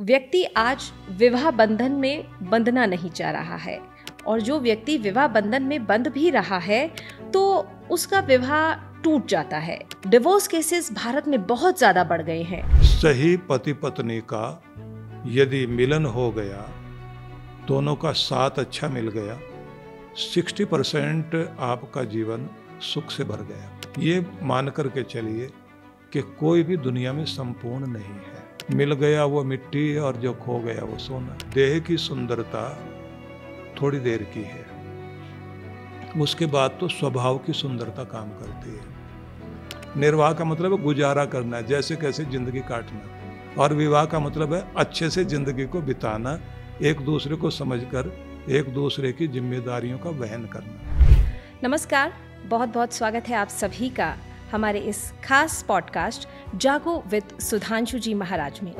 व्यक्ति आज विवाह बंधन में बंधना नहीं चाह रहा है और जो व्यक्ति विवाह बंधन में बंध भी रहा है तो उसका विवाह टूट जाता है डिवोर्स केसेस भारत में बहुत ज्यादा बढ़ गए हैं सही पति पत्नी का यदि मिलन हो गया दोनों का साथ अच्छा मिल गया 60 परसेंट आपका जीवन सुख से भर गया ये मान करके चलिए कि कोई भी दुनिया में संपूर्ण नहीं है मिल गया वो मिट्टी और जो खो गया वो सोना देह की सुंदरता थोड़ी देर की है उसके बाद तो स्वभाव की सुंदरता काम करती है निर्वाह का मतलब है गुजारा करना जैसे कैसे जिंदगी काटना और विवाह का मतलब है अच्छे से जिंदगी को बिताना एक दूसरे को समझकर एक दूसरे की जिम्मेदारियों का वहन करना नमस्कार बहुत बहुत स्वागत है आप सभी का हमारे इस खास पॉडकास्ट जागो विद सुधांशु जी महाराज में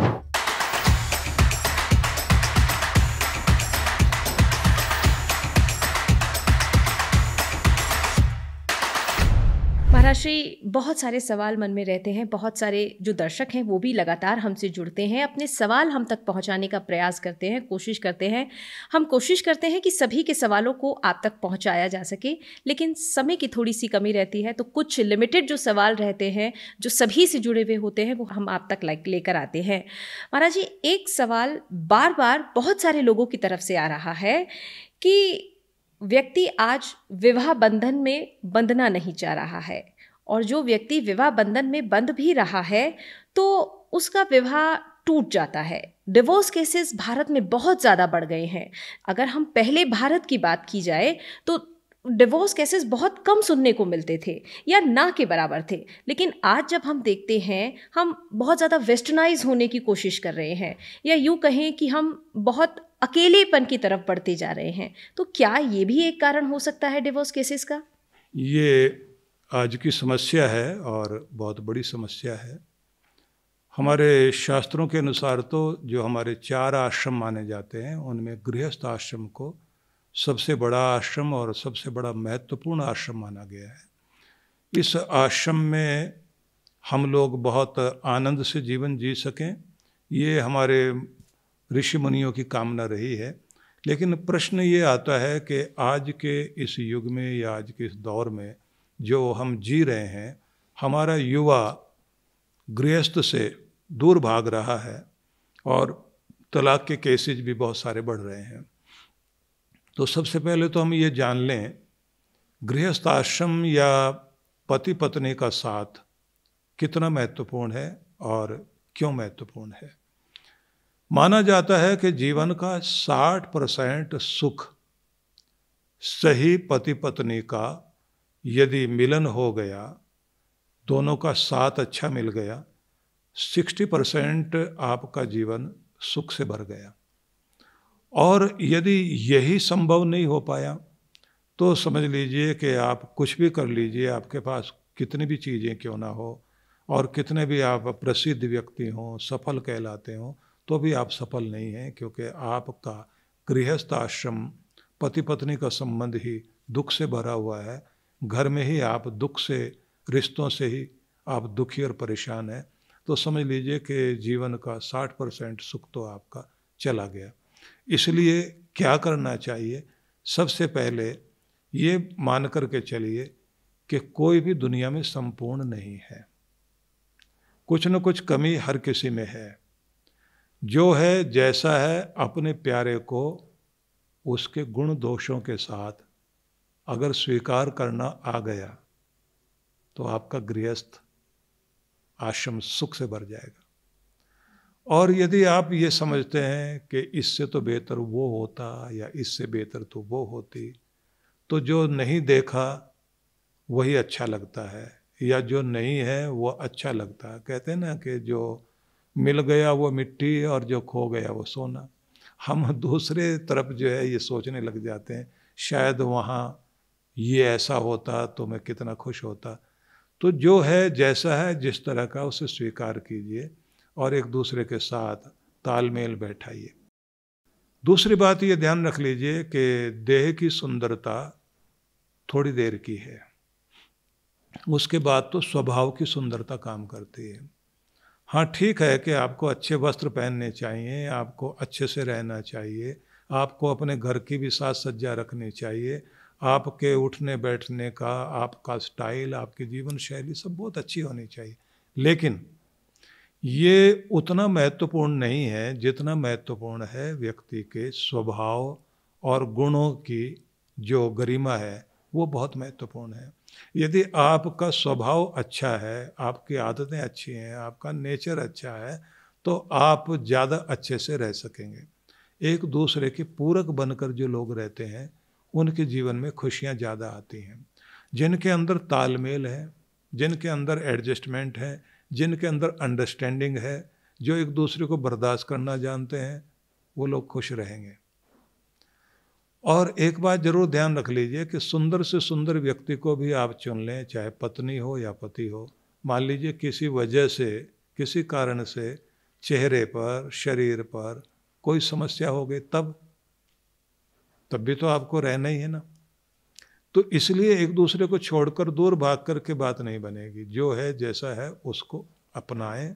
महाराष्ट्री बहुत सारे सवाल मन में रहते हैं बहुत सारे जो दर्शक हैं वो भी लगातार हमसे जुड़ते हैं अपने सवाल हम तक पहुंचाने का प्रयास करते हैं कोशिश करते हैं हम कोशिश करते हैं कि सभी के सवालों को आप तक पहुंचाया जा सके लेकिन समय की थोड़ी सी कमी रहती है तो कुछ लिमिटेड जो सवाल रहते हैं जो सभी से जुड़े हुए होते हैं वो हम आप तक लेकर आते हैं महाराज जी एक सवाल बार बार बहुत सारे लोगों की तरफ से आ रहा है कि व्यक्ति आज विवाह बंधन में बंधना नहीं चाह रहा है और जो व्यक्ति विवाह बंधन में बंध भी रहा है तो उसका विवाह टूट जाता है डिवोर्स केसेस भारत में बहुत ज़्यादा बढ़ गए हैं अगर हम पहले भारत की बात की जाए तो डिवोर्स केसेस बहुत कम सुनने को मिलते थे या ना के बराबर थे लेकिन आज जब हम देखते हैं हम बहुत ज़्यादा वेस्टर्नाइज होने की कोशिश कर रहे हैं या यूँ कहें कि हम बहुत अकेलेपन की तरफ बढ़ते जा रहे हैं तो क्या ये भी एक कारण हो सकता है डिवोर्स केसेस का ये आज की समस्या है और बहुत बड़ी समस्या है हमारे शास्त्रों के अनुसार तो जो हमारे चार आश्रम माने जाते हैं उनमें गृहस्थ आश्रम को सबसे बड़ा आश्रम और सबसे बड़ा महत्वपूर्ण आश्रम माना गया है इस आश्रम में हम लोग बहुत आनंद से जीवन जी सकें ये हमारे ऋषि मुनियों की कामना रही है लेकिन प्रश्न ये आता है कि आज के इस युग में या आज के इस दौर में जो हम जी रहे हैं हमारा युवा गृहस्थ से दूर भाग रहा है और तलाक के केसेज भी बहुत सारे बढ़ रहे हैं तो सबसे पहले तो हम ये जान लें गृहस्थ आश्रम या पति पत्नी का साथ कितना महत्वपूर्ण है और क्यों महत्वपूर्ण है माना जाता है कि जीवन का 60 परसेंट सुख सही पति पत्नी का यदि मिलन हो गया दोनों का साथ अच्छा मिल गया 60 परसेंट आपका जीवन सुख से भर गया और यदि यही संभव नहीं हो पाया तो समझ लीजिए कि आप कुछ भी कर लीजिए आपके पास कितनी भी चीज़ें क्यों ना हो और कितने भी आप प्रसिद्ध व्यक्ति हों सफल कहलाते हों तो भी आप सफल नहीं हैं क्योंकि आपका गृहस्थ आश्रम पति पत्नी का संबंध ही दुख से भरा हुआ है घर में ही आप दुख से रिश्तों से ही आप दुखी और परेशान हैं तो समझ लीजिए कि जीवन का 60 परसेंट सुख तो आपका चला गया इसलिए क्या करना चाहिए सबसे पहले ये मान कर के चलिए कि कोई भी दुनिया में संपूर्ण नहीं है कुछ न कुछ कमी हर किसी में है जो है जैसा है अपने प्यारे को उसके गुण दोषों के साथ अगर स्वीकार करना आ गया तो आपका गृहस्थ आश्रम सुख से भर जाएगा और यदि आप ये समझते हैं कि इससे तो बेहतर वो होता या इससे बेहतर तो वो होती तो जो नहीं देखा वही अच्छा लगता है या जो नहीं है वो अच्छा लगता है कहते हैं ना कि जो मिल गया वो मिट्टी और जो खो गया वो सोना हम दूसरे तरफ जो है ये सोचने लग जाते हैं शायद वहाँ ये ऐसा होता तो मैं कितना खुश होता तो जो है जैसा है जिस तरह का उसे स्वीकार कीजिए और एक दूसरे के साथ तालमेल बैठाइए दूसरी बात ये ध्यान रख लीजिए कि देह की सुंदरता थोड़ी देर की है उसके बाद तो स्वभाव की सुंदरता काम करती है हाँ ठीक है कि आपको अच्छे वस्त्र पहनने चाहिए आपको अच्छे से रहना चाहिए आपको अपने घर की भी साज सज्जा रखनी चाहिए आपके उठने बैठने का आपका स्टाइल आपकी जीवन शैली सब बहुत अच्छी होनी चाहिए लेकिन ये उतना महत्वपूर्ण नहीं है जितना महत्वपूर्ण है व्यक्ति के स्वभाव और गुणों की जो गरिमा है वो बहुत महत्वपूर्ण है यदि आपका स्वभाव अच्छा है आपकी आदतें अच्छी हैं आपका नेचर अच्छा है तो आप ज़्यादा अच्छे से रह सकेंगे एक दूसरे के पूरक बनकर जो लोग रहते हैं उनके जीवन में खुशियाँ ज़्यादा आती हैं जिनके अंदर तालमेल है जिनके अंदर एडजस्टमेंट है जिनके अंदर अंडरस्टैंडिंग है जो एक दूसरे को बर्दाश्त करना जानते हैं वो लोग खुश रहेंगे और एक बात जरूर ध्यान रख लीजिए कि सुंदर से सुंदर व्यक्ति को भी आप चुन लें चाहे पत्नी हो या पति हो मान लीजिए किसी वजह से किसी कारण से चेहरे पर शरीर पर कोई समस्या हो गई तब तब भी तो आपको रहना ही है ना तो इसलिए एक दूसरे को छोड़कर दूर भाग कर के बात नहीं बनेगी जो है जैसा है उसको अपनाएं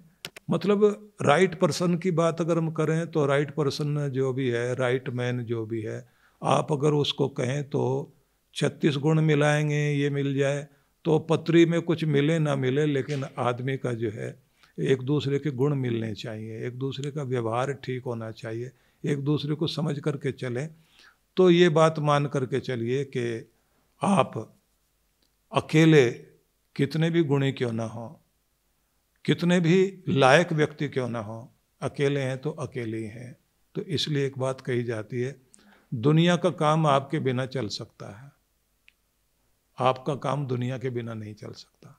मतलब राइट पर्सन की बात अगर हम करें तो राइट पर्सन जो भी है राइट मैन जो भी है आप अगर उसको कहें तो छत्तीस गुण मिलाएंगे ये मिल जाए तो पत्री में कुछ मिले ना मिले लेकिन आदमी का जो है एक दूसरे के गुण मिलने चाहिए एक दूसरे का व्यवहार ठीक होना चाहिए एक दूसरे को समझ करके चलें तो ये बात मान करके चलिए कि आप अकेले कितने भी गुणी क्यों ना हो कितने भी लायक व्यक्ति क्यों ना हो अकेले हैं तो अकेले ही हैं तो इसलिए एक बात कही जाती है दुनिया का काम आपके बिना चल सकता है आपका काम दुनिया के बिना नहीं चल सकता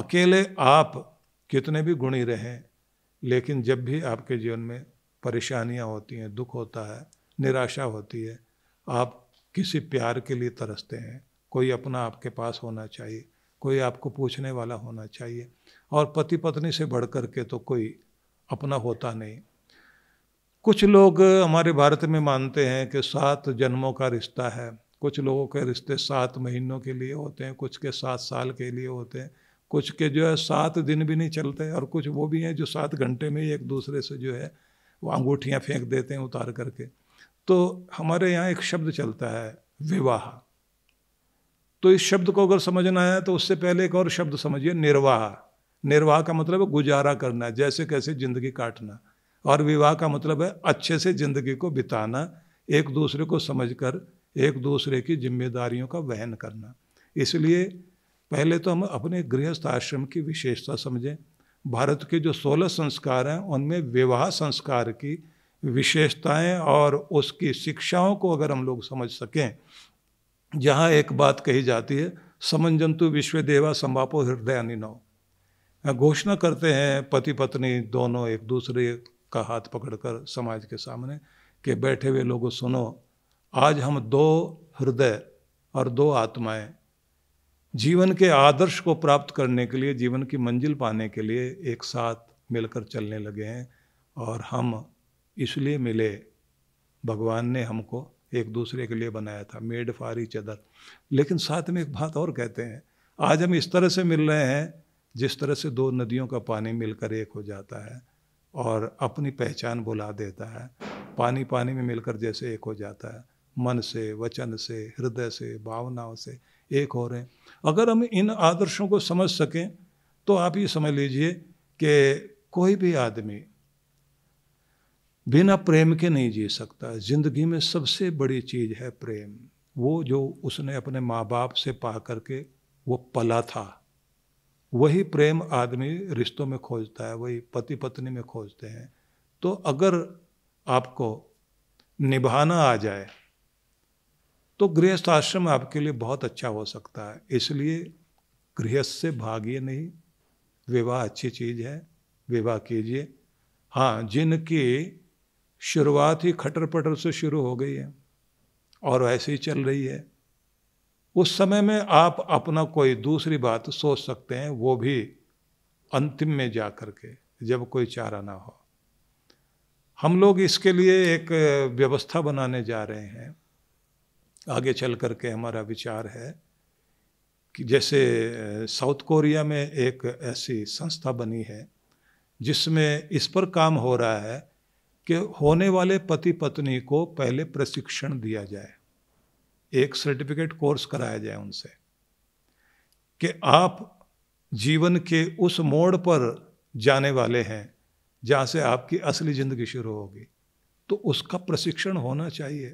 अकेले आप कितने भी गुणी रहें लेकिन जब भी आपके जीवन में परेशानियां होती हैं दुख होता है निराशा होती है आप किसी प्यार के लिए तरसते हैं कोई अपना आपके पास होना चाहिए कोई आपको पूछने वाला होना चाहिए और पति पत्नी से बढ़कर के तो कोई अपना होता नहीं कुछ लोग हमारे भारत में मानते हैं कि सात जन्मों का रिश्ता है कुछ लोगों के रिश्ते सात महीनों के लिए होते हैं कुछ के सात साल के लिए होते हैं कुछ के जो है सात दिन भी नहीं चलते और कुछ वो भी हैं जो सात घंटे में ही एक दूसरे से जो है वो अंगूठियाँ फेंक देते हैं उतार करके तो हमारे यहाँ एक शब्द चलता है विवाह तो इस शब्द को अगर समझना है तो उससे पहले एक और शब्द समझिए निर्वाह निर्वाह का मतलब गुजारा करना जैसे कैसे ज़िंदगी काटना और विवाह का मतलब है अच्छे से ज़िंदगी को बिताना एक दूसरे को समझकर एक दूसरे की जिम्मेदारियों का वहन करना इसलिए पहले तो हम अपने गृहस्थ आश्रम की विशेषता समझें भारत के जो सोलह संस्कार हैं उनमें विवाह संस्कार की विशेषताएं और उसकी शिक्षाओं को अगर हम लोग समझ सकें जहाँ एक बात कही जाती है समन जंतु विश्व देवा समापो हृदय अनिनो घोषणा करते हैं पति पत्नी दोनों एक दूसरे का हाथ पकड़कर समाज के सामने के बैठे हुए लोगों सुनो आज हम दो हृदय और दो आत्माएं जीवन के आदर्श को प्राप्त करने के लिए जीवन की मंजिल पाने के लिए एक साथ मिलकर चलने लगे हैं और हम इसलिए मिले भगवान ने हमको एक दूसरे के लिए बनाया था मेड फॉर ईच अदर लेकिन साथ में एक बात और कहते हैं आज हम इस तरह से मिल रहे हैं जिस तरह से दो नदियों का पानी मिलकर एक हो जाता है और अपनी पहचान बुला देता है पानी पानी में मिलकर जैसे एक हो जाता है मन से वचन से हृदय से भावनाओं से एक हो रहे हैं अगर हम इन आदर्शों को समझ सकें तो आप ये समझ लीजिए कि कोई भी आदमी बिना प्रेम के नहीं जी सकता जिंदगी में सबसे बड़ी चीज़ है प्रेम वो जो उसने अपने माँ बाप से पा करके वो पला था वही प्रेम आदमी रिश्तों में खोजता है वही पति पत्नी में खोजते हैं तो अगर आपको निभाना आ जाए तो गृहस्थ आश्रम आपके लिए बहुत अच्छा हो सकता है इसलिए गृहस्थ से भागिए नहीं विवाह अच्छी चीज़ है विवाह कीजिए हाँ जिनकी शुरुआत ही खटर पटर से शुरू हो गई है और ऐसे ही चल रही है उस समय में आप अपना कोई दूसरी बात सोच सकते हैं वो भी अंतिम में जा कर के जब कोई चारा ना हो हम लोग इसके लिए एक व्यवस्था बनाने जा रहे हैं आगे चल कर के हमारा विचार है कि जैसे साउथ कोरिया में एक ऐसी संस्था बनी है जिसमें इस पर काम हो रहा है कि होने वाले पति पत्नी को पहले प्रशिक्षण दिया जाए एक सर्टिफिकेट कोर्स कराया जाए उनसे कि आप जीवन के उस मोड़ पर जाने वाले हैं जहाँ से आपकी असली ज़िंदगी शुरू होगी तो उसका प्रशिक्षण होना चाहिए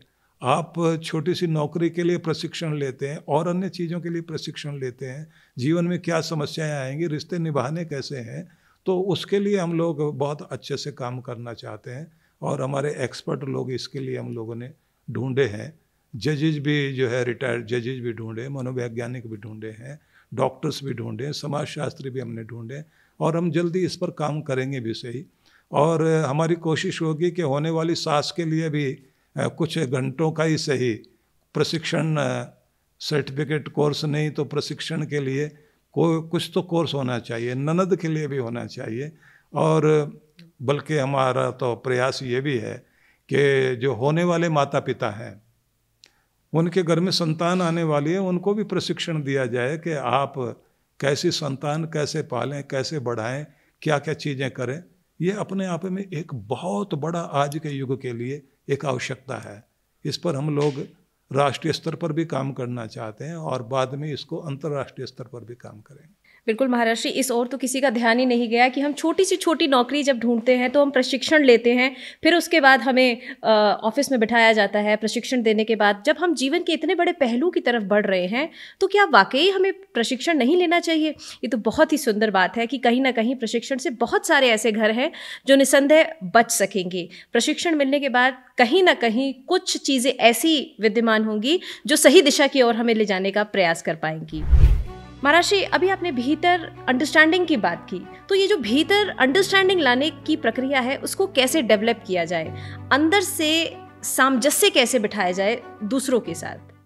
आप छोटी सी नौकरी के लिए प्रशिक्षण लेते हैं और अन्य चीज़ों के लिए प्रशिक्षण लेते हैं जीवन में क्या समस्याएं आएंगी रिश्ते निभाने कैसे हैं तो उसके लिए हम लोग बहुत अच्छे से काम करना चाहते हैं और हमारे एक्सपर्ट लोग इसके लिए हम लोगों ने ढूंढे हैं जजेज भी जो है रिटायर्ड जजेज भी ढूंढे मनोवैज्ञानिक भी ढूंढे हैं डॉक्टर्स भी ढूंढे समाज शास्त्री भी हमने ढूंढे और हम जल्दी इस पर काम करेंगे भी सही और हमारी कोशिश होगी कि होने वाली सास के लिए भी कुछ घंटों का ही सही प्रशिक्षण सर्टिफिकेट कोर्स नहीं तो प्रशिक्षण के लिए को कुछ तो कोर्स होना चाहिए ननद के लिए भी होना चाहिए और बल्कि हमारा तो प्रयास ये भी है कि जो होने वाले माता पिता हैं उनके घर में संतान आने वाली है उनको भी प्रशिक्षण दिया जाए कि आप कैसी संतान कैसे पालें कैसे बढ़ाएं क्या क्या चीज़ें करें ये अपने आप में एक बहुत बड़ा आज के युग के लिए एक आवश्यकता है इस पर हम लोग राष्ट्रीय स्तर पर भी काम करना चाहते हैं और बाद में इसको अंतर्राष्ट्रीय स्तर पर भी काम करेंगे बिल्कुल महाराष्ट्री इस ओर तो किसी का ध्यान ही नहीं गया कि हम छोटी सी छोटी नौकरी जब ढूंढते हैं तो हम प्रशिक्षण लेते हैं फिर उसके बाद हमें ऑफिस में बिठाया जाता है प्रशिक्षण देने के बाद जब हम जीवन के इतने बड़े पहलू की तरफ बढ़ रहे हैं तो क्या वाकई हमें प्रशिक्षण नहीं लेना चाहिए ये तो बहुत ही सुंदर बात है कि कहीं ना कहीं प्रशिक्षण से बहुत सारे ऐसे घर हैं जो निसंदेह बच सकेंगे प्रशिक्षण मिलने के बाद कहीं ना कहीं कुछ चीज़ें ऐसी विद्यमान होंगी जो सही दिशा की ओर हमें ले जाने का प्रयास कर पाएंगी महाराशि अभी आपने भीतर अंडरस्टैंडिंग की बात की तो ये जो भीतर अंडरस्टैंडिंग लाने की प्रक्रिया है उसको कैसे डेवलप किया जाए अंदर से सामंजस्य कैसे बिठाया जाए दूसरों के साथ